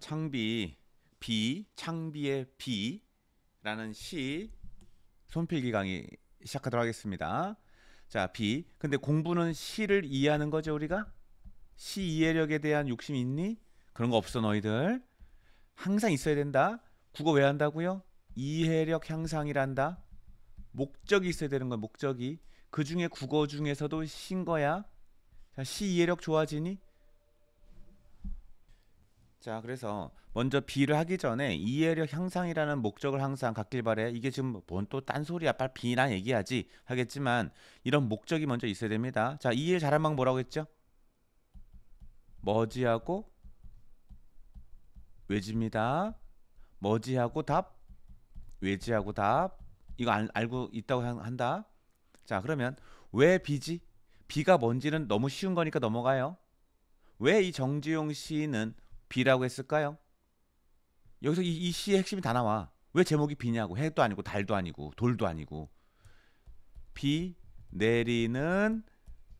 창비 비 창비의 비라는 시 손필기 강의 시작하도록 하겠습니다. 자, 비. 근데 공부는 시를 이해하는 거죠, 우리가? 시 이해력에 대한 욕심 있니? 그런 거 없어, 너희들. 항상 있어야 된다. 국어 왜 한다고요? 이해력 향상이란다. 목적이 있어야 되는 거야, 목적이. 그 중에 국어 중에서도 신 거야. 자, 시 이해력 좋아지니? 자, 그래서 먼저 비를 하기 전에 이해력 향상이라는 목적을 항상 갖길 바래. 이게 지금 뭔 또 딴소리야. 빨리 B나 얘기하지. 하겠지만 이런 목적이 먼저 있어야 됩니다. 자, 이해를 잘한 방 뭐라고 했죠? 머지하고 외지입니다. 머지하고 답, 외지하고 답. 이거 알, 알고 있다고 한다. 자, 그러면 왜비지비가 뭔지는 너무 쉬운 거니까 넘어가요. 왜 이 정지용 시인은 비라고 했을까요? 여기서 이, 이 시의 핵심이 다 나와. 왜 제목이 비냐고 해도 아니고 달도 아니고 돌도 아니고 비 내리는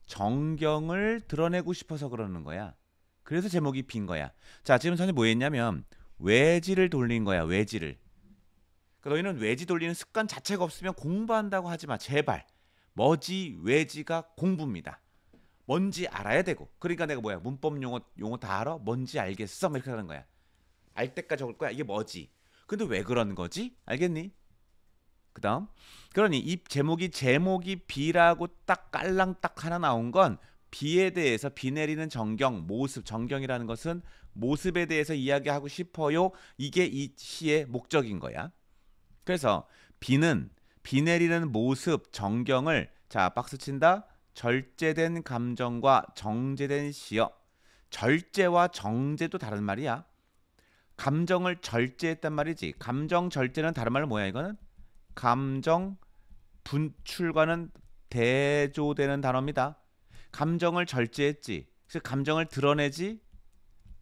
정경을 드러내고 싶어서 그러는 거야. 그래서 제목이 빈 거야. 자 지금 선생님 뭐 했냐면 외지를 돌린 거야. 외지를. 그러니까 너희는 외지 돌리는 습관 자체가 없으면 공부한다고 하지 마. 제발. 머지 외지가 공부입니다. 뭔지 알아야 되고 그러니까 내가 뭐야 문법 용어 용어 다 알아 뭔지 알겠어 이렇게 하는 거야 알 때까지 적을 거야 이게 뭐지 근데 왜그러는 거지 알겠니 그다음 그러니 이 제목이 제목이 비라고 딱 깔랑 딱 하나 나온 건 비에 대해서 비 내리는 정경 모습 정경이라는 것은 모습에 대해서 이야기하고 싶어요 이게 이 시의 목적인 거야 그래서 비는 비 내리는 모습 정경을자 박수 친다 절제된 감정과 정제된 시어. 절제와 정제도 다른 말이야. 감정을 절제했단 말이지. 감정 절제는 다른 말은 뭐야 이거는? 감정 분출과는 대조되는 단어입니다. 감정을 절제했지. 그래서 감정을 드러내지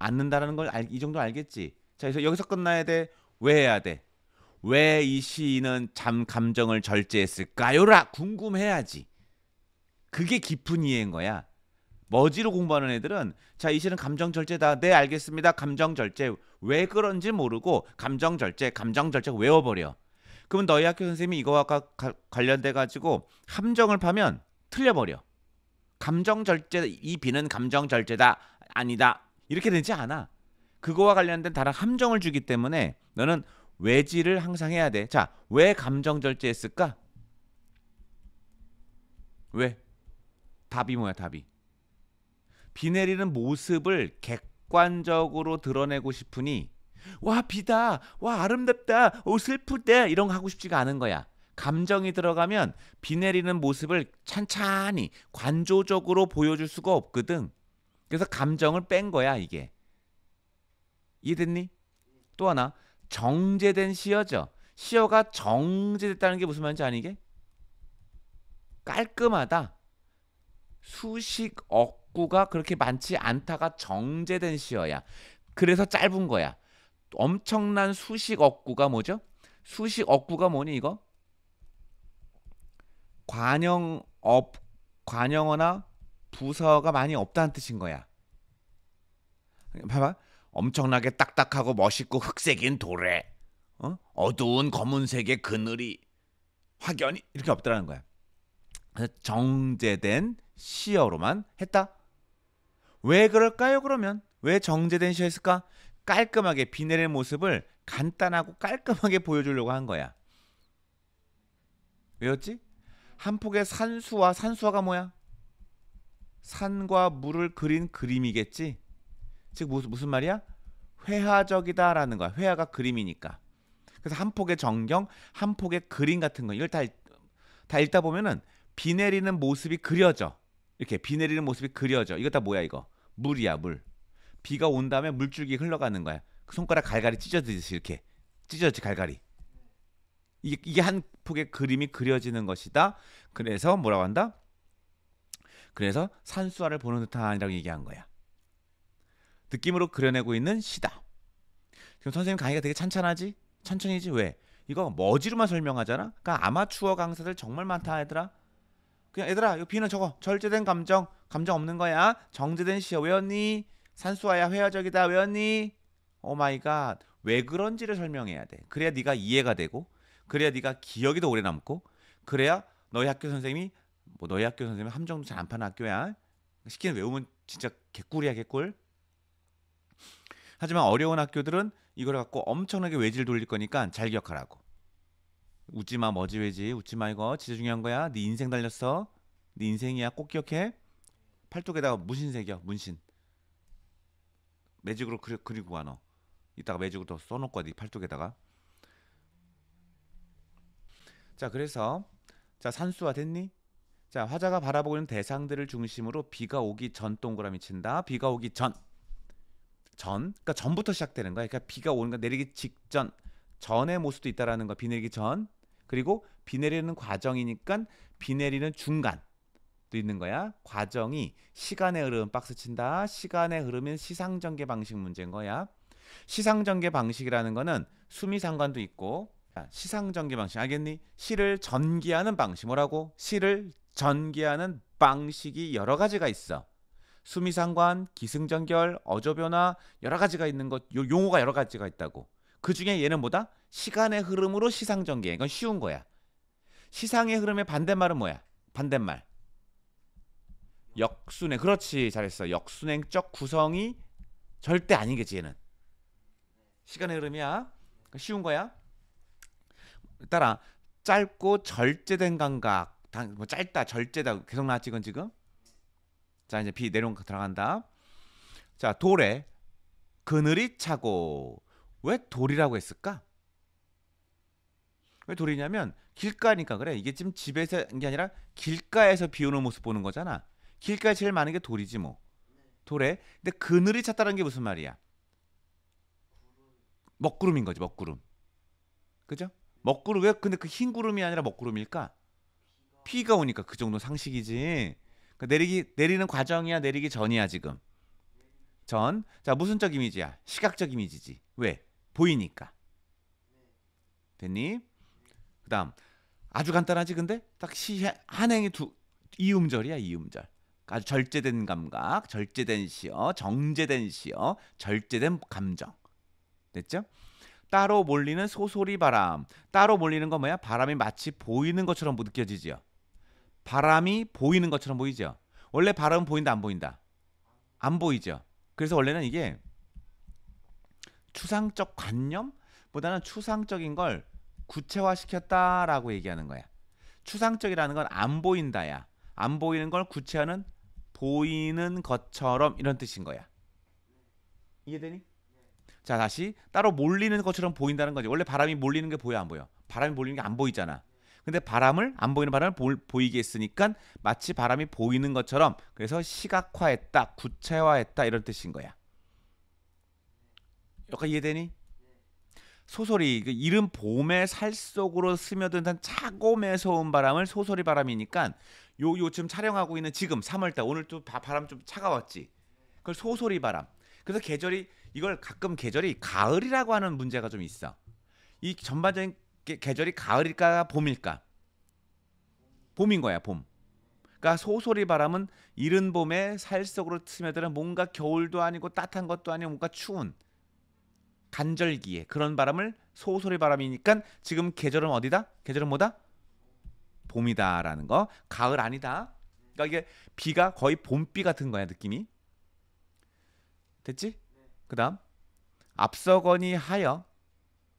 않는다라는 걸 이 정도 알겠지. 자, 그래서 여기서 끝나야 돼. 왜 해야 돼? 왜 이 시인은 잠 감정을 절제했을까요?라 궁금해야지. 그게 깊은 이해인 거야. 머지로 공부하는 애들은 자, 이 시는 감정 절제다. 네, 알겠습니다. 감정 절제. 왜 그런지 모르고 감정 절제, 감정 절제 외워 버려. 그러면 너희 학교 선생님이 이거와 관련돼 가지고 함정을 파면 틀려 버려. 감정 절제 이 비는 감정 절제다. 아니다. 이렇게 되지 않아. 그거와 관련된 다른 함정을 주기 때문에 너는 외지를 항상 해야 돼. 자, 왜 감정 절제했을까? 왜? 답이 뭐야 답이 비 내리는 모습을 객관적으로 드러내고 싶으니 와 비다 와 아름답다 오 슬프다 이런 거 하고 싶지가 않은 거야 감정이 들어가면 비 내리는 모습을 찬찬히 관조적으로 보여줄 수가 없거든 그래서 감정을 뺀 거야 이게 이해됐니? 또 하나 정제된 시어죠 시어가 정제됐다는 게 무슨 말인지 아니게? 깔끔하다 수식 억구가 그렇게 많지 않다가 정제된 시어야. 그래서 짧은 거야. 엄청난 수식 억구가 뭐죠? 수식 억구가 뭐니 이거? 관형업 관형어나 부서가 많이 없다는 뜻인 거야. 봐봐. 엄청나게 딱딱하고 멋있고 흑색인 돌에 어? 어두운 검은색의 그늘이 확연히 이렇게 없더라는 거야. 정제된 시어로만 했다. 왜 그럴까요? 그러면 왜 정제된 시였을까? 깔끔하게 비 내릴 모습을 간단하고 깔끔하게 보여주려고 한 거야. 왜였지? 한 폭의 산수화, 산수화가 뭐야? 산과 물을 그린 그림이겠지. 즉 무슨 무슨 말이야? 회화적이다라는 거야. 회화가 그림이니까. 그래서 한 폭의 전경, 한 폭의 그림 같은 거 이걸 다, 다 읽다 보면은 비 내리는 모습이 그려져. 이렇게 비 내리는 모습이 그려져. 이거 다 뭐야 이거? 물이야 물. 비가 온 다음에 물줄기 흘러가는 거야. 그 손가락 갈갈이 찢어지듯이 이렇게 찢어지 갈갈이. 이게, 이게 한 폭의 그림이 그려지는 것이다. 그래서 뭐라고 한다? 그래서 산수화를 보는 듯한이라고 얘기한 거야. 느낌으로 그려내고 있는 시다. 지금 선생님 강의가 되게 찬찬하지? 천천히지 왜? 이거 머지로만 뭐 설명하잖아. 그러니까 아마추어 강사들 정말 많다 얘들아. 그냥 얘들아 이비는 적어 절제된 감정 감정 없는 거야 정제된 시야 왜웠니 산수화야 회화적이다 왜웠니 오마이갓 oh 왜 그런지를 설명해야 돼 그래야 네가 이해가 되고 그래야 네가 기억이 더 오래 남고 그래야 너희 학교 선생님이 뭐 너희 학교 선생님 함정도 잘 안 파는 학교야 시키는 외우면 진짜 개꿀이야 개꿀 하지만 어려운 학교들은 이걸 갖고 엄청나게 외질 돌릴 거니까 잘 기억하라고 웃지마 머지 왜지 웃지마 이거 진짜 중요한 거야 네 인생 달렸어 네 인생이야 꼭 기억해 팔뚝에다가 문신 새겨 문신 매직으로 그리, 그리고 와너 이따가 매직으로 또 써놓을 거야 네 팔뚝에다가 자 그래서 자 산수화 됐니? 자 화자가 바라보고 있는 대상들을 중심으로 비가 오기 전 동그라미 친다 비가 오기 전 전, 그러니까 전부터 시작되는 거야. 그러니까 비가 오는 거 내리기 직전 전의 모습도 있다라는 거. 비 내리기 전, 그리고 비 내리는 과정이니까 비 내리는 중간 도 있는 거야. 과정이 시간의 흐름 박스 친다. 시간의 흐름은 시상 전개 방식 문제인 거야. 시상 전개 방식이라는 거는 수미 상관도 있고 시상 전개 방식 알겠니? 시를 전개하는 방식 뭐라고? 시를 전개하는 방식이 여러 가지가 있어. 수미상관, 기승전결, 어조변화 여러 가지가 있는 것, 요, 용어가 여러 가지가 있다고. 그 중에 얘는 뭐다? 시간의 흐름으로 시상 전개. 이건 쉬운 거야. 시상의 흐름의 반대말은 뭐야? 반대말. 역순행. 그렇지. 잘했어. 역순행적 구성이 절대 아니겠지 얘는. 시간의 흐름이야. 그러니까 쉬운 거야. 따라 짧고 절제된 감각. 뭐 짧다, 절제다. 계속 나왔지 이건 지금. 자 이제 비 내려온 거 들어간다. 자 돌에 그늘이 차고 왜 돌이라고 했을까? 왜 돌이냐면 길가니까 그래. 이게 지금 집에서 한 게 아니라 길가에서 비 오는 모습 보는 거잖아. 길가에 제일 많은 게 돌이지 뭐. 돌에. 근데 그늘이 찼다는 게 무슨 말이야? 먹구름인 거지, 먹구름. 그죠? 먹구름 왜 근데 그 흰 구름이 아니라 먹구름일까? 피가 오니까 그 정도 상식이지. 그러니까 내리기 내리는 과정이야, 내리기 전이야 지금. 전. 자, 무슨적 이미지야? 시각적 이미지지. 왜? 보이니까. 됐니? 그다음 아주 간단하지 근데 딱시 한행이 두 이음절이야 이음절. 아주 절제된 감각, 절제된 시어, 정제된 시어, 절제된 감정. 됐죠? 따로 몰리는 소소리 바람. 따로 몰리는 건 뭐야? 바람이 마치 보이는 것처럼 느껴지지요. 바람이 보이는 것처럼 보이죠. 원래 바람은 보인다 안 보인다. 안 보이죠. 그래서 원래는 이게 추상적 관념보다는 추상적인 걸 구체화시켰다라고 얘기하는 거야. 추상적이라는 건 안 보인다야. 안 보이는 걸 구체화는 보이는 것처럼 이런 뜻인 거야. 이해되니? 자 다시 따로 몰리는 것처럼 보인다는 거지. 원래 바람이 몰리는 게 보여 안 보여? 바람이 몰리는 게 안 보이잖아. 근데 바람을 안 보이는 바람을 보, 보이게 했으니까 마치 바람이 보이는 것처럼 그래서 시각화했다, 구체화했다 이런 뜻인 거야. 여기까 이해되니? 소설이 그 이른 봄에 살 속으로 스며든 듯한 차고 매서운 바람을 소설이 바람이니까 요 요즘 촬영하고 있는 지금 3월달 오늘 또 바람 좀 차가웠지. 그걸 소설이 바람. 그래서 계절이 이걸 가끔 계절이 가을이라고 하는 문제가 좀 있어. 이 전반적인 게, 계절이 가을일까 봄일까? 봄인 거야 봄. 그러니까 소설이 바람은 이른 봄에 살 속으로 스며드는 뭔가 겨울도 아니고 따뜻한 것도 아니고 뭔가 추운 간절기에 그런 바람을 소솔의 바람이니까 지금 계절은 어디다? 계절은 뭐다? 봄이다라는 거. 가을 아니다. 그러니까 이게 비가 거의 봄비 같은 거야 느낌이. 됐지? 그다음 앞서거니 하여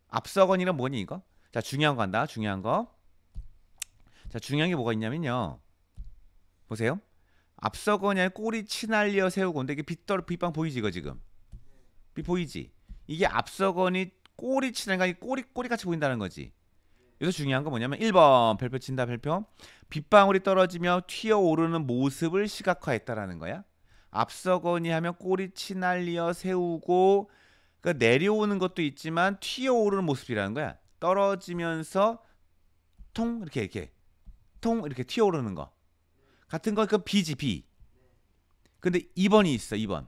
앞서거니는 뭐니 이거? 자 중요한 거 한다. 중요한 거. 자 중요한 게 뭐가 있냐면요. 보세요. 앞서거냐 꼬리 치날려 세우고 근데 이게 빗떨 빗방 보이지 이거 지금? 빗 보이지? 이게 앞서거니 꼬리 치는가 이 꼬리 꼬리 같이 보인다는 거지. 여기서 중요한 건 뭐냐면 1번 별표 친다 별표 빗방울이 떨어지며 튀어오르는 모습을 시각화했다라는 거야. 앞서거니 하면 꼬리 치날리어 세우고 그러니까 내려오는 것도 있지만 튀어오르는 모습이라는 거야. 떨어지면서 통 이렇게 이렇게 통 이렇게 튀어오르는 거 같은 거그 비지 비. 근데 2번이 있어 2번.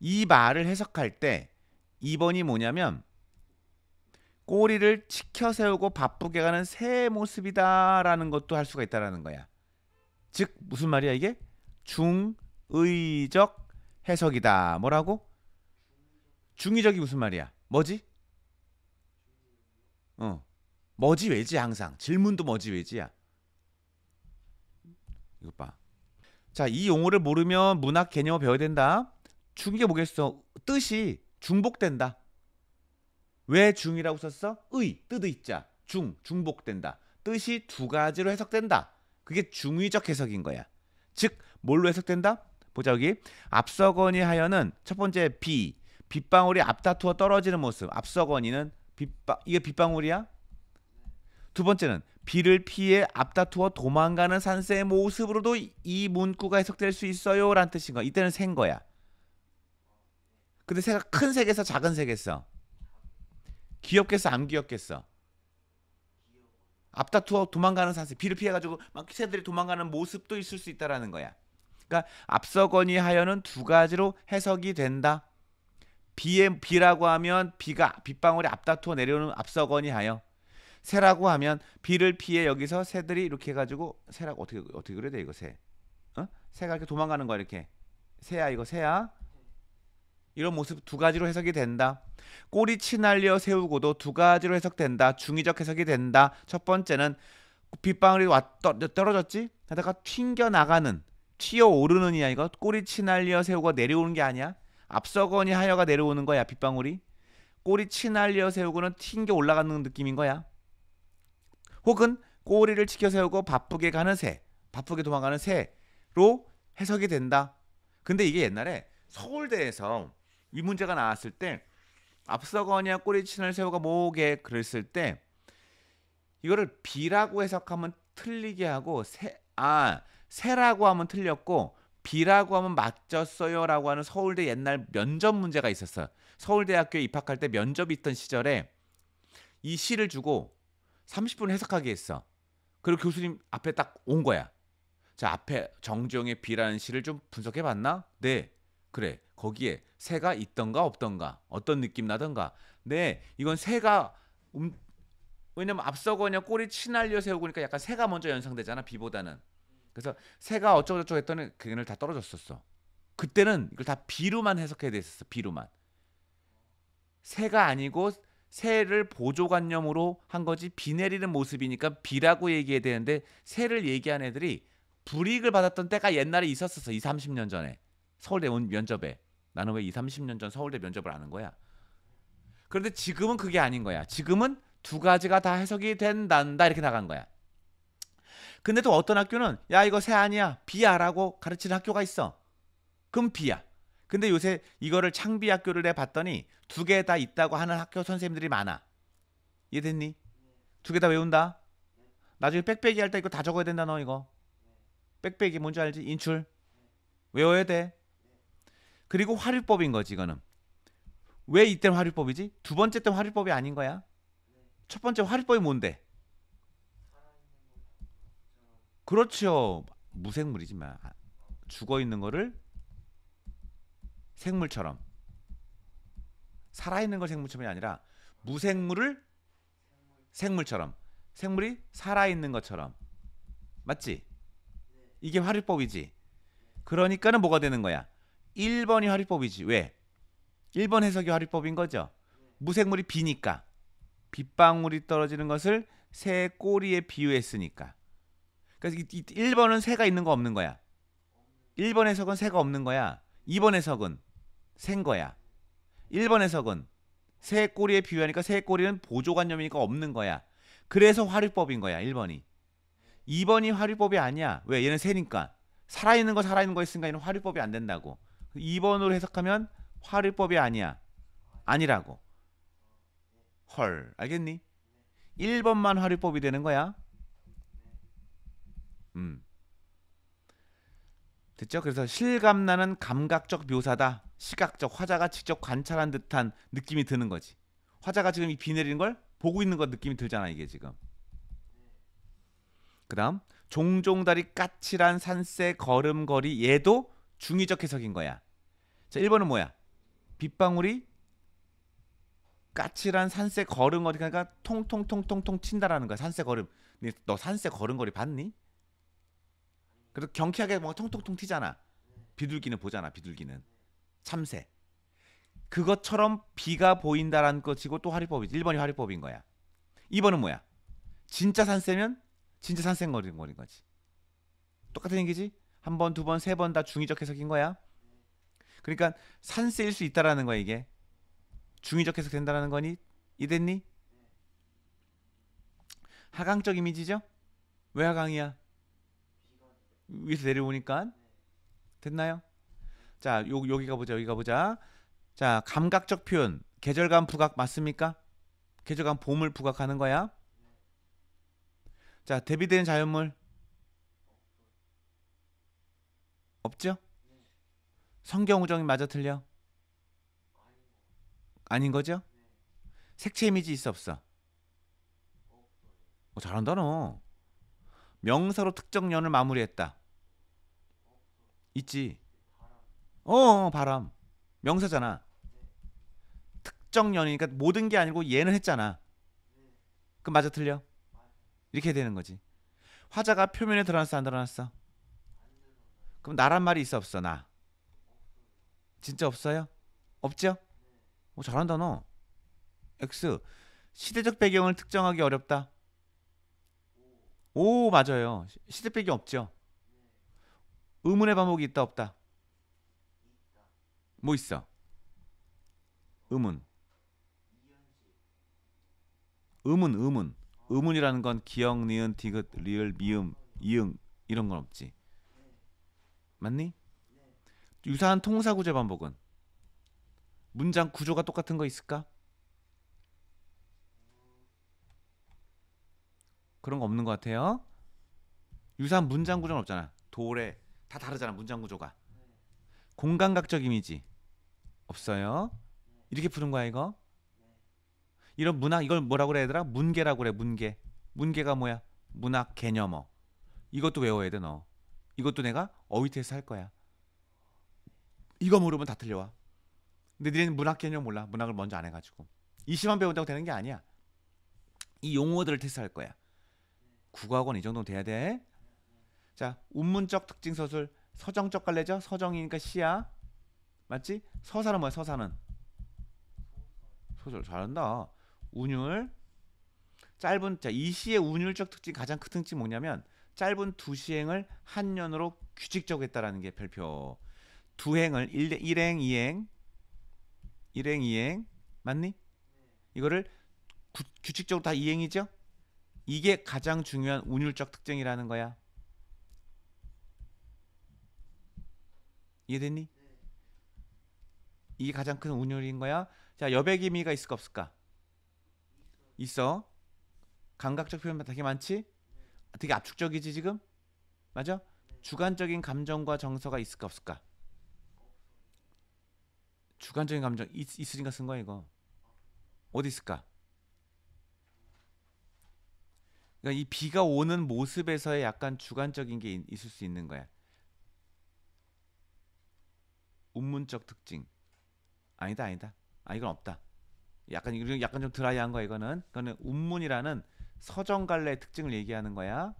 이 말을 해석할 때 2번이 뭐냐면 꼬리를 치켜 세우고 바쁘게 가는 새 모습이다라는 것도 할 수가 있다라는 거야. 즉 무슨 말이야 이게? 중의적 해석이다. 뭐라고? 중의적이 무슨 말이야? 뭐지? 어. 뭐지 왜지 항상 질문도 뭐지 왜지야. 이것 봐. 자, 이 용어를 모르면 문학 개념을 배워야 된다. 중의가 뭐겠어? 뜻이 중복된다. 왜 중이라고 썼어? 의, 뜻있 자, 중, 중복된다. 뜻이 두 가지로 해석된다. 그게 중의적 해석인 거야. 즉, 뭘로 해석된다? 보자 여기. 앞서거니 하여는 첫 번째 비, 빗방울이 앞다투어 떨어지는 모습. 앞서거니는 빗바, 이게 빗방울이야? 두 번째는 비를 피해 앞다투어 도망가는 산새의 모습으로도 이 문구가 해석될 수 있어요 라는 뜻인 거야 이때는 센 거야 근데 새가 큰 색에서 작은 색에어 귀엽겠어 안 귀엽겠어? 앞다투어 도망가는 사슬 비를 피해가지고 막 새들이 도망가는 모습도 있을 수 있다라는 거야. 그러니까 앞서거니 하여는 두 가지로 해석이 된다. 비의 비라고 하면 비가 빗방울이 앞다투어 내려오는 앞서거니 하여 새라고 하면 비를 피해 여기서 새들이 이렇게 해가지고 새라고 어떻게 어떻게 그래야 돼 이거 새? 어? 새가 이렇게 도망가는 거야 이렇게 새야 이거 새야 이런 모습 두 가지로 해석이 된다. 꼬리 치날려 세우고도 두 가지로 해석된다. 중의적 해석이 된다. 첫 번째는 빗방울이 왔 떨어졌지? 하다가 튕겨 나가는 튀어 오르는 이야 이거 꼬리 치날려 세우고 내려오는 게 아니야. 앞서거니 하여가 내려오는 거야 빗방울이. 꼬리 치날려 세우고는 튕겨 올라가는 느낌인 거야. 혹은 꼬리를 치켜 세우고 바쁘게 가는 새, 바쁘게 도망가는 새로 해석이 된다. 근데 이게 옛날에 서울대에서 이 문제가 나왔을 때 앞서거냐 꼬리치는 새우가 뭐게 그랬을 때 이거를 비라고 해석하면 틀리게 하고 새, 아 새라고 하면 틀렸고 비라고 하면 맞았어요라고 하는 서울대 옛날 면접 문제가 있었어. 서울대학교에 입학할 때 면접이 있던 시절에 이 시를 주고 30분 해석하게 했어. 그리고 교수님 앞에 딱 온 거야. 자 앞에 정지영의 비라는 시를 좀 분석해 봤나? 네. 그래. 거기에 새가 있던가 없던가 어떤 느낌 나던가 네 이건 새가 음, 왜냐면 앞서 그냥 꼬리 치날려 세우고니까 약간 새가 먼저 연상되잖아 비보다는 그래서 새가 어쩌고저쩌고 했더니 그게는 다 떨어졌었어 그때는 이걸 다 비로만 해석해야 됐었어 비로만 새가 아니고 새를 보조관념으로 한 거지 비 내리는 모습이니까 비라고 얘기해야 되는데 새를 얘기한 애들이 불이익을 받았던 때가 옛날에 있었었어 이3 0년 전에 서울대 온 면접에 나는 왜 2, 30년 전 서울대 면접을 아는 거야? 그런데 지금은 그게 아닌 거야. 지금은 두 가지가 다 해석이 된단다 이렇게 나간 거야. 근데 또 어떤 학교는 야 이거 새 아니야 비야라고 가르치는 학교가 있어. 그럼 비야. 근데 요새 이거를 창비 학교를 내 봤더니 두 개 다 있다고 하는 학교 선생님들이 많아. 이해됐니? 두 개 다 외운다. 나중에 빽빽이 할 때 이거 다 적어야 된다 너 이거. 빽빽이 뭔지 알지? 인출. 외워야 돼. 그리고 화류법인 거지 이거는. 왜 이때 는 화류법이지? 두 번째 때 화류법이 아닌 거야. 첫 번째 화류법이 뭔데? 그렇죠. 무생물이지만 죽어 있는 거를 생물처럼 살아 있는 걸 생물처럼이 아니라 무생물을 생물처럼 생물이 살아 있는 것처럼 맞지? 이게 화류법이지. 그러니까는 뭐가 되는 거야? 1번이 화리법이지. 왜? 1번 해석이 화리법인 거죠. 무생물이 비니까. 빗방울이 떨어지는 것을 새 꼬리에 비유했으니까. 그러니 1번은 새가 있는 거 없는 거야. 1번 해석은 새가 없는 거야. 2번 해석은 생 거야. 1번 해석은 새 꼬리에 비유하니까 새 꼬리는 보조관념이니까 없는 거야. 그래서 화류법인 거야. 1번이. 2번이 화류법이 아니야. 왜? 얘는 새니까. 살아있는 거 살아있는 거 있으니까 얘는 화류법이 안 된다고. 2번으로 그 해석하면 화류법이 아니야. 아니라고. 헐, 알겠니? 1번만 화류법이 되는 거야. 음. 됐죠? 그래서 실감나는 감각적 묘사다. 시각적 화자가 직접 관찰한 듯한 느낌이 드는 거지. 화자가 지금 이 비 내리는 걸 보고 있는 것 느낌이 들잖아 이게 지금. 그다음 종종다리 까칠한 산새 걸음걸이 얘도 중의적 해석인 거야. 자, 1번은 뭐야? 빗방울이 까칠한 산새 걸음 어디가니까 통통통통통 튄다라는 거야. 산새 걸음. 네, 너 산새 걸음걸이 봤니? 그래서 경쾌하게 뭐가 통통통 튀잖아. 비둘기는 보잖아. 비둘기는 참새. 그것처럼 비가 보인다라는 것이고 또 화리법이지. 1번이 화리법인 거야. 2번은 뭐야? 진짜 산새면 진짜 산새 걸음걸인 거지. 똑같은 얘기지? 한 번, 두 번, 세 번 다 중의적 해석인 거야. 그러니까 산세일 수 있다라는 거야 이게. 중의적 해석된다라는 거니 이됐니? 하강적 이미지죠? 왜 하강이야? 위에서 내려오니까 됐나요? 자, 요 여기가 보자. 여기가 보자. 자, 감각적 표현. 계절감 부각 맞습니까? 계절감 봄을 부각하는 거야. 자, 대비되는 자연물. 없죠? 성경 우정이 맞아 틀려? 아닌 거죠? 색채 이미지 있어 없어? 어, 잘한다 너. 명사로 특정 년을 마무리했다. 있지. 어, 어 바람. 명사잖아. 특정 년이니까 모든 게 아니고 얘는 했잖아. 그럼 맞아 틀려? 이렇게 되는 거지. 화자가 표면에 드러났어 안 드러났어? 그럼 나란 말이 있어 없어 나? 진짜 없어요? 없죠? 오, 잘한다 너. X 시대적 배경을 특정하기 어렵다. 오 맞아요. 시대 배경 없죠. 의문의 반복이 있다 없다. 뭐 있어? 의문. 의문 의문. 의문이라는 건 기억, 니은, 디귿, 리을, 미음, 이응 이런 건 없지. 맞니? 유사한 통사 구제 반복은 문장 구조가 똑같은 거 있을까? 그런 거 없는 것 같아요. 유사한 문장 구조는 없잖아. 도래 다 다르잖아 문장 구조가. 공간각적 이미지 없어요. 이렇게 푸는 거야 이거. 이런 문학 이걸 뭐라고 그래 얘들아? 문계라고 그래 문계. 문계가 뭐야? 문학 개념어. 이것도 외워야 돼 너. 이것도 내가 어휘 테스트 할 거야. 이거 모르면 다 틀려와. 근데 니네는 문학 개념 몰라. 문학을 먼저 안 해가지고. 2 0만 배운다고 되는 게 아니야. 이 용어들을 테스트할 거야. 국어학원 이 정도 돼야 돼. 자, 운문적 특징 서술, 서정적 갈래죠? 서정이니까 시야. 맞지? 서사는 뭐야? 서사는 소설 잘한다. 운율. 짧은 자, 이 시의 운율적 특징 가장 큰특징 뭐냐면 짧은 두 시행을 한 년으로 규칙적 했다라는 게 별표. 두 행을 일행이행일행이행 맞니? 이거를 구, 규칙적으로 다 이행이죠? 이게 가장 중요한 운율적 특징이라는 거야. 이해됐니? 이게 가장 큰 운율인 거야. 자, 여백의미가 있을까 없을까? 있어. 감각적 표현만 되게 많지? 되게 압축적이지 지금? 맞아? 주관적인 감정과 정서가 있을까 없을까? 주관적인 감정 있, 있으니까 쓴 거야 이거 어디 있을까? 그러니까 이 비가 오는 모습에서의 약간 주관적인 게 있을 수 있는 거야. 운문적 특징 아니다 아니다 아 이건 없다. 약간 이건 약간 좀 드라이한 거야 이거는. 이거는 운문이라는 서정갈래 특징을 얘기하는 거야.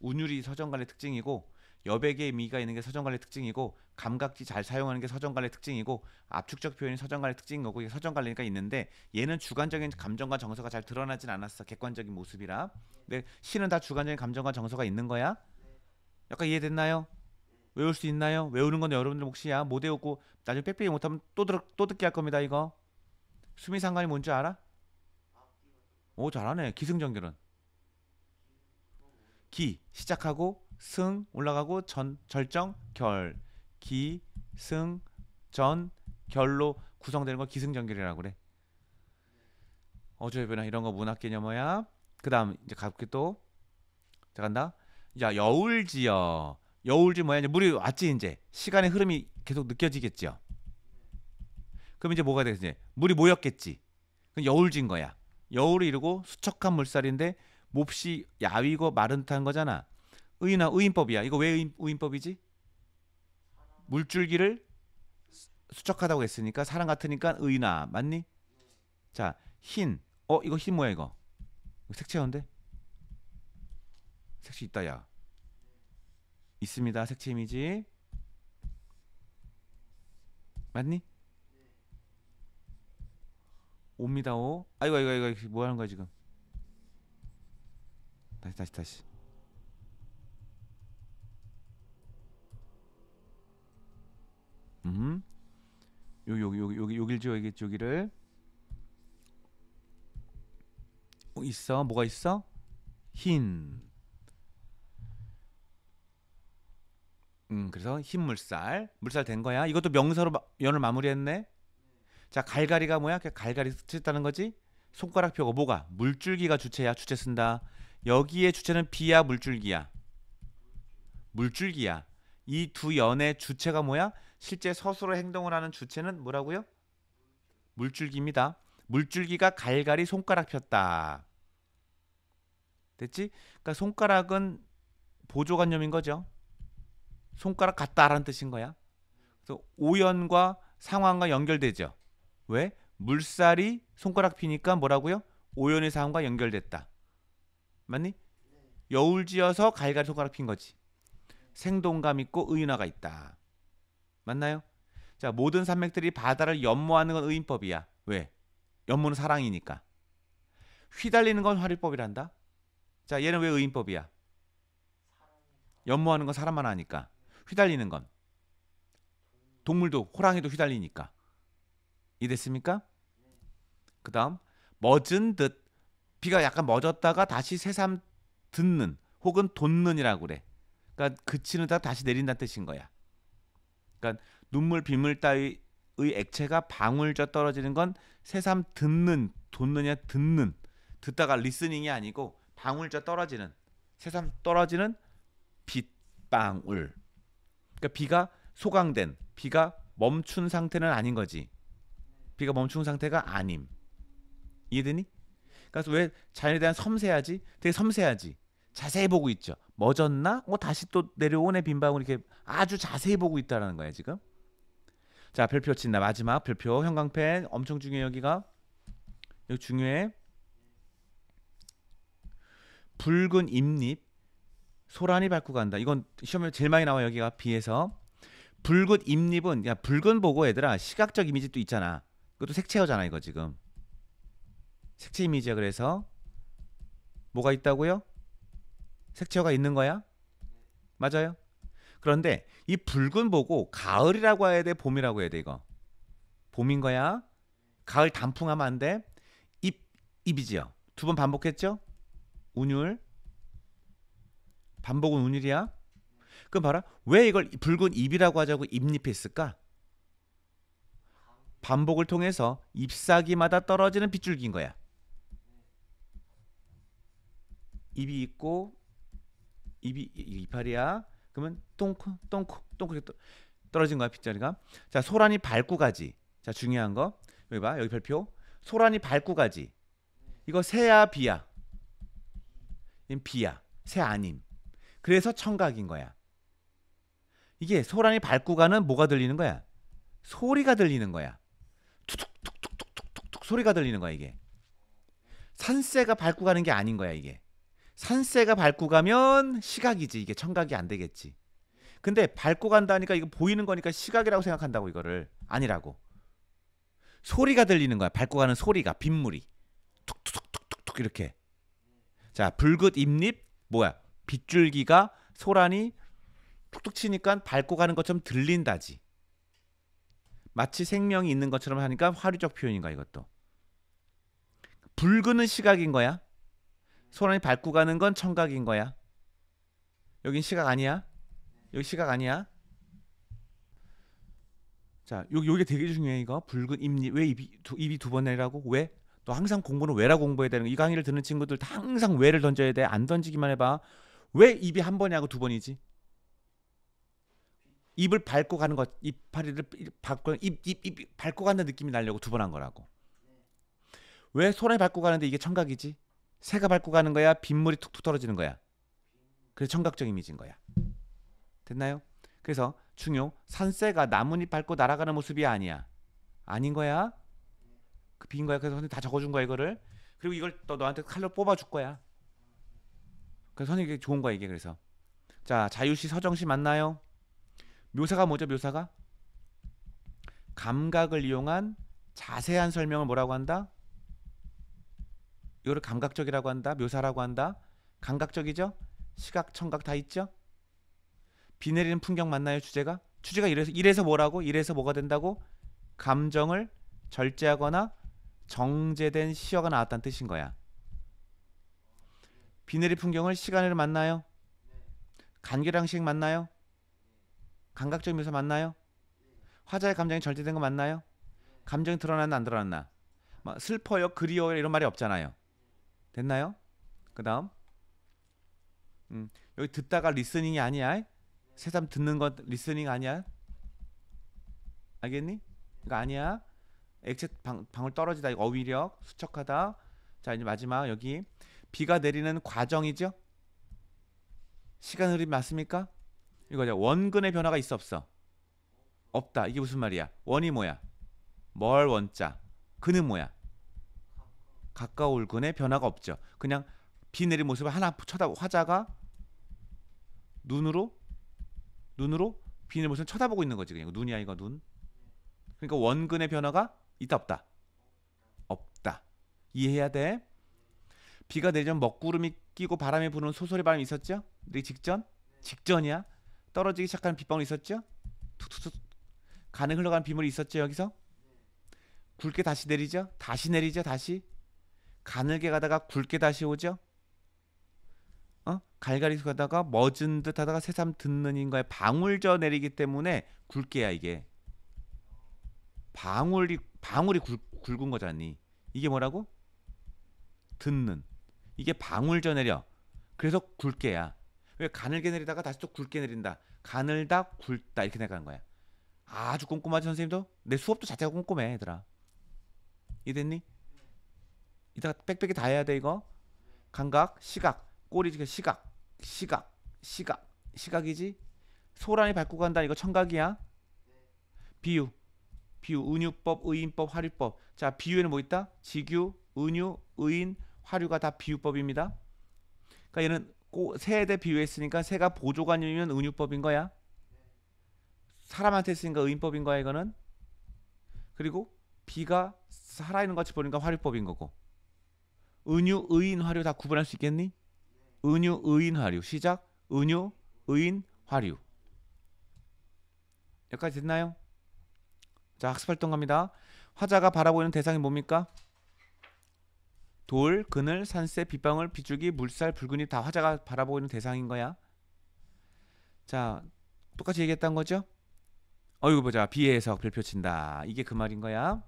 운율이 서정갈래 특징이고 여백의 미가 있는 게 서정갈래 특징이고 감각지 잘 사용하는 게 서정갈래 특징이고 압축적 표현이 서정갈래 특징인 거고 이게 서정갈래니까 있는데 얘는 주관적인 감정과 정서가 잘 드러나진 않았어 객관적인 모습이라 근데 시는 다 주관적인 감정과 정서가 있는 거야 약간 이해됐나요? 외울 수 있나요? 외우는 건 여러분들 몫이야 못 외우고 나중에 빽빽이 못하면 또, 들, 또 듣게 할 겁니다 이거 수미상관이 뭔지 알아? 오 잘하네 기승전결은 기 시작하고 승 올라가고 전 절정 결기승전 결로 구성되는 걸 기승전결이라고 그래 어조협이나 이런 거 문학 개념어야 그 다음 이제 가볍게 또자 간다 야 여울지어 여울지 뭐야 이제 물이 왔지 이제 시간의 흐름이 계속 느껴지겠지요 그럼 이제 뭐가 되겠지 물이 모였겠지 그럼 여울진 거야 여우를이르고 수척한 물살인데 몹시 야위고 마른 탄 거잖아. 의인아 의인법이야. 이거 왜 의인, 의인법이지? 물줄기를 수척하다고 했으니까 사람 같으니까 의인아 맞니? 자 흰. 어 이거 흰 뭐야 이거? 색채인데? 색채 있다야. 있습니다. 색채 이미지. 맞니? 옵니다오. 아이고 아이고 아이고 뭐 하는 거야 지금? 다시 다시 다시. 음. 여기 여기 여기 여기 여길죠 여기 저기를. 어, 있어 뭐가 있어? 흰. 음 그래서 흰 물살 물살 된 거야. 이것도 명사로 마, 연을 마무리했네. 자 갈갈이가 뭐야? 갈갈이 쓰다는 거지. 손가락 표가 뭐가 물줄기가 주체야. 주체 쓴다. 여기에 주체는 비야 물줄기야. 물줄기야. 이 두 연의 주체가 뭐야? 실제 서술로 행동을 하는 주체는 뭐라고요? 물줄기입니다. 물줄기가 갈갈이 손가락 폈다. 됐지? 그러니까 손가락은 보조관념인 거죠. 손가락 같다라는 뜻인 거야. 그래서 오연과 상황과 연결되죠. 왜? 물살이 손가락 피니까 뭐라고요? 오연의 사 삶과 연결됐다. 맞니? 네. 여울지어서 갈갈이 손가락 핀 거지. 생동감 있고 의인화가 있다. 맞나요? 자, 모든 산맥들이 바다를 연모하는 건 의인법이야. 왜? 연모는 사랑이니까. 휘달리는 건 화리법이란다. 자, 얘는 왜 의인법이야? 연모하는 건 사람만 하니까. 휘달리는 건 동물도 호랑이도 휘달리니까. 이됐습니까? 그 다음 멎은 듯 비가 약간 멎었다가 다시 새삼 듣는 혹은 돋는이라고 그래. 그러니까 그치는다 다시 내린다는 뜻인 거야. 그러니까 눈물 빗물 따위의 액체가 방울져 떨어지는 건 새삼 듣는 돋느냐 듣는 듣다가 리스닝이 아니고 방울져 떨어지는 새삼 떨어지는 빗방울. 그러니까 비가 소강된 비가 멈춘 상태는 아닌 거지. 비가 멈춘 상태가 아님. 이해되니? 그래서 왜 자연에 대한 섬세하지? 되게 섬세하지. 자세히 보고 있죠. 멎었나? 어 다시 또 내려오네 빈방울 이렇게 아주 자세히 보고 있다라는 거야 지금. 자 별표 친다 마지막 별표 형광펜 엄청 중요해 여기가 여기 중요해. 붉은 잎잎 소란이 밟고 간다. 이건 시험에 제일 많이 나와 여기가 비에서 붉은 잎잎은 야 붉은 보고 얘들아 시각적 이미지 도 있잖아. 그것도 색채어잖아 이거 지금 색채 이미지야 그래서 뭐가 있다고요? 색채어가 있는 거야? 맞아요? 그런데 이 붉은 보고 가을이라고 해야 돼 봄이라고 해야 돼 이거 봄인 거야 가을 단풍하면 안돼입 입이지요 두 번 반복했죠 운율 반복은 운율이야 그럼 봐라 왜 이걸 붉은 입이라고 하자고 입잎 했을까 반복을 통해서 잎사귀마다 떨어지는 빗줄기인 거야. 잎이 있고 잎이 이파리야. 그러면 똥콩 똥콩 똥콩 이렇게 떨어진 거야 빗자리가. 자 소란이 밟고 가지. 자 중요한 거 여기 봐 여기 별표. 소란이 밟고 가지. 이거 새야 비야. 비야 새 아님. 그래서 청각인 거야. 이게 소란이 밟고 가는 뭐가 들리는 거야? 소리가 들리는 거야. 소리가 들리는 거야 이게. 산새가 밟고 가는 게 아닌 거야 이게. 산새가 밟고 가면 시각이지 이게 청각이 안 되겠지. 근데 밟고 간다니까 이거 보이는 거니까 시각이라고 생각한다고 이거를 아니라고. 소리가 들리는 거야 밟고 가는 소리가 빗물이 툭툭툭툭툭 이렇게. 자 붉은 잎잎 뭐야 빗줄기가 소란이 툭툭 치니까 밟고 가는 것처럼 들린다지. 마치 생명이 있는 것처럼 하니까 화류적 표현인가 이것도. 붉은는 시각인 거야. 소란이 밟고 가는 건 청각인 거야. 여긴 시각 아니야. 여기 시각 아니야. 자, 여기 요게 되게 중요해 이거. 붉은 입니 왜 입이 두, 입이 두 번 내리라고? 왜? 너 항상 공부는 왜라 공부해야 되는 거. 이 강의를 듣는 친구들 다 항상 왜를 던져야 돼. 안 던지기만 해봐. 왜 입이 한 번이 하고 두 번이지? 입을 밟고 가는 것, 이파리를 밟고 입입입 밟고 가는 느낌이 나려고 두 번 한 거라고. 왜 손에 밟고 가는데 이게 청각이지? 새가 밟고 가는 거야? 빗물이 툭툭 떨어지는 거야? 그래 서 청각적 이미지인 거야. 됐나요? 그래서 중요 산새가 나뭇잎 밟고 날아가는 모습이 아니야. 아닌 거야. 그빈 거야. 그래서 선생님 다 적어준 거야 이거를. 그리고 이걸 또 너한테 칼로 뽑아줄 거야. 그래서 선생님이 좋은 거야 이게 그래서. 자 자유시 서정시 맞나요? 묘사가 뭐죠 묘사가? 감각을 이용한 자세한 설명을 뭐라고 한다? 이거를 감각적이라고 한다. 묘사라고 한다. 감각적이죠? 시각, 청각 다 있죠? 비 내리는 풍경 맞나요, 주제가? 주제가 이래서 이래서 뭐라고? 이래서 뭐가 된다고? 감정을 절제하거나 정제된 시어가 나왔다는 뜻인 거야. 비 내리 풍경을 시간을 만나요? 간결항식 만나요? 감각적 묘사 만나요? 화자의 감정이 절제된 거 맞나요? 감정이 드러났나 안 드러났나? 막 슬퍼요, 그리워요 이런 말이 없잖아요. 됐나요? 그 다음 음, 여기 듣다가 리스닝이 아니야 새삼 듣는 건 리스닝 아니야 알겠니? 이거 아니야 액체 방, 방울 떨어지다 이거 어휘력 수척하다 자 이제 마지막 여기 비가 내리는 과정이죠 시간 흐름 맞습니까? 이거죠 원근의 변화가 있어 없어 없다 이게 무슨 말이야 원이 뭐야 멀 원자 근은 뭐야 가까울 근에 변화가 없죠. 그냥 비 내린 모습을 하나 쳐다보 화자가 눈으로 눈으로 비 내린 모습을 쳐다보고 있는 거지 그냥 눈이야 이거 눈. 그러니까 원근의 변화가 있다 없다. 없다. 이해해야 돼. 비가 내리면 먹구름이 끼고 바람이 부는 소설의 바람이 있었죠? 내 직전? 직전이야. 떨어지기 시작하는 빗방울 있었죠? 툭툭툭 가는 흘러가는 비물이 있었죠 여기서? 굵게 다시 내리죠? 다시 내리죠? 다시? 가늘게 가다가 굵게 다시 오죠? 어? 갈갈이 가다가 멎은 듯 하다가 새삼 듣는 인가에 방울져 내리기 때문에 굵게야 이게. 방울이 방울이 굵, 굵은 거잖니. 이게 뭐라고? 듣는. 이게 방울져 내려. 그래서 굵게야. 왜 가늘게 내리다가 다시 또 굵게 내린다. 가늘다 굵다 이렇게 생가는 거야. 아주 꼼꼼하지 선생님도? 내 수업도 자체가 꼼꼼해 얘들아. 이해됐니? 이따가 빽빽이 다 해야 돼 이거 감각 시각 꼬리 그 시각 시각 시각 시각이지 소란이 밟고 간다 이거 청각이야 비유 비유 은유법 의인법 화류법 자 비유에는 뭐 있다 직유 은유 의인 화류가 다 비유법입니다 그러니까 얘는 꼭 새에 대 비유했으니까 새가 보조관이면 은유법인 거야 사람한테 쓰니까 의인법인 거야 이거는 그리고 비가 살아있는 같이 보니까 화류법인 거고 은유, 의인, 화류 다 구분할 수 있겠니? 은유, 의인, 화류 시작. 은유, 의인, 화류 여기까지 됐나요? 자 학습 활동 갑니다. 화자가 바라보는 대상이 뭡니까? 돌, 그늘, 산새, 빗방울, 비줄기, 물살, 붉은이 다 화자가 바라보는 대상인 거야. 자 똑같이 얘기했던 거죠? 어이구 보자 비해석 별표 친다 이게 그 말인 거야.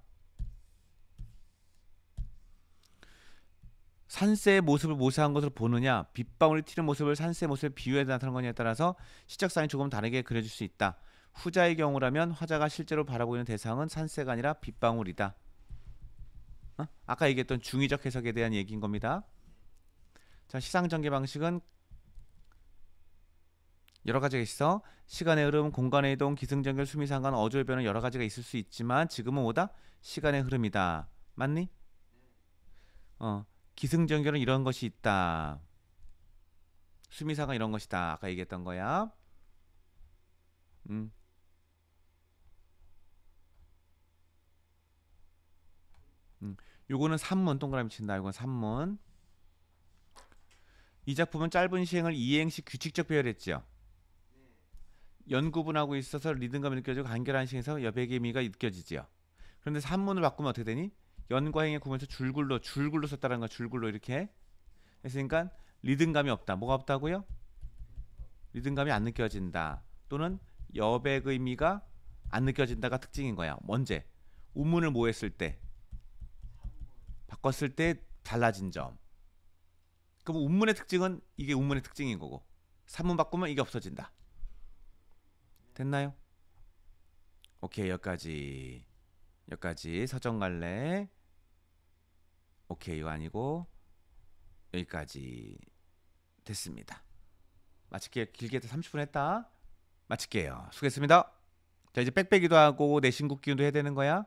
산새의 모습을 모세한 것으로 보느냐 빗방울이 튀는 모습을 산새의 모습에 비유해 나타난 거냐에 따라서 시적상이 조금 다르게 그려질 수 있다. 후자의 경우라면 화자가 실제로 바라보는 대상은 산새가 아니라 빗방울이다. 어? 아까 얘기했던 중의적 해석에 대한 얘기인 겁니다. 자 시상 전개 방식은 여러 가지가 있어 시간의 흐름, 공간의 이동, 기승전결, 수미상관, 어조의 변은 여러 가지가 있을 수 있지만 지금은 뭐다 시간의 흐름이다. 맞니? 어 기승전결은 이런 것이 있다. 수미사가 이런 것이다. 아까 얘기했던 거야. 음. 음. 요거는 3문 동그라미 친다. 이건 3문. 이 작품은 짧은 시행을 이행시 규칙적 배열했죠. 연구분하고 있어서 리듬감이 느껴지고 간결한 시에서 여백의 미가 느껴지죠 그런데 산문을 바꾸면 어떻게 되니? 연과행의 구분에서 줄글로 줄글로 썼다는 거 줄글로 이렇게 했으니까 리듬감이 없다. 뭐가 없다고요? 리듬감이 안 느껴진다. 또는 여백 의미가 안 느껴진다가 특징인 거야. 언제? 운문을뭐 했을 때? 바꿨을 때 달라진 점. 그럼 운문의 특징은 이게 운문의 특징인 거고 3문 바꾸면 이게 없어진다. 됐나요? 오케이 여기까지. 여기까지 서정 갈래. 오케이 이거 아니고 여기까지 됐습니다. 마칠게 길게 30분 했다. 마칠게요. 수고했습니다. 자 이제 빽빽이도 하고 내 신곡 기운도 해야 되는 거야.